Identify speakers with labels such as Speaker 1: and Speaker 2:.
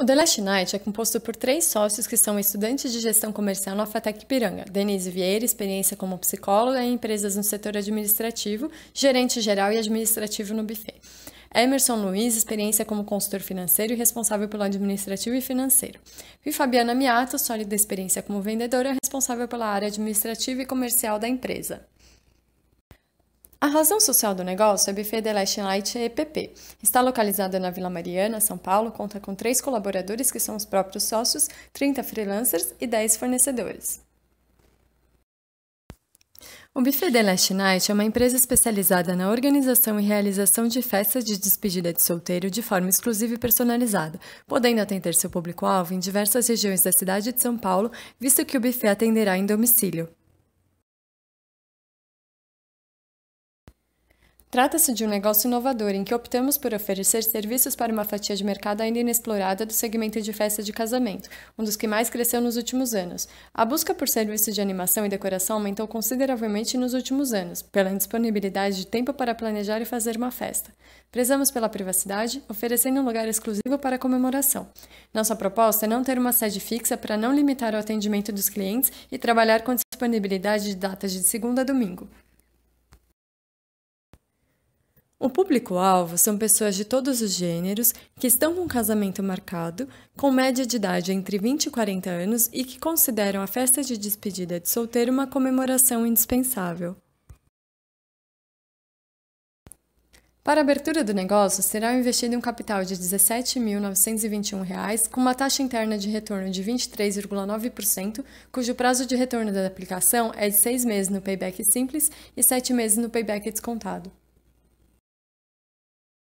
Speaker 1: O The Last Night é composto por três sócios que são estudantes de gestão comercial na FATEC Piranga. Denise Vieira, experiência como psicóloga em empresas no setor administrativo, gerente geral e administrativo no buffet. Emerson Luiz, experiência como consultor financeiro e responsável pelo administrativo e financeiro. E Fabiana Miato, sólida experiência como vendedora, responsável pela área administrativa e comercial da empresa. A razão social do negócio é Buffet The Last Light EPP. Está localizada na Vila Mariana, São Paulo, conta com três colaboradores que são os próprios sócios, 30 freelancers e 10 fornecedores. O Buffet The Last Night é uma empresa especializada na organização e realização de festas de despedida de solteiro de forma exclusiva e personalizada, podendo atender seu público-alvo em diversas regiões da cidade de São Paulo, visto que o buffet atenderá em domicílio. Trata-se de um negócio inovador em que optamos por oferecer serviços para uma fatia de mercado ainda inexplorada do segmento de festa de casamento, um dos que mais cresceu nos últimos anos. A busca por serviços de animação e decoração aumentou consideravelmente nos últimos anos, pela indisponibilidade de tempo para planejar e fazer uma festa. Prezamos pela privacidade, oferecendo um lugar exclusivo para a comemoração. Nossa proposta é não ter uma sede fixa para não limitar o atendimento dos clientes e trabalhar com disponibilidade de datas de segunda a domingo. O público-alvo são pessoas de todos os gêneros que estão com um casamento marcado, com média de idade entre 20 e 40 anos e que consideram a festa de despedida de solteiro uma comemoração indispensável. Para a abertura do negócio, será investido um capital de R$ 17.921, com uma taxa interna de retorno de 23,9%, cujo prazo de retorno da aplicação é de 6 meses no payback simples e 7 meses no payback descontado.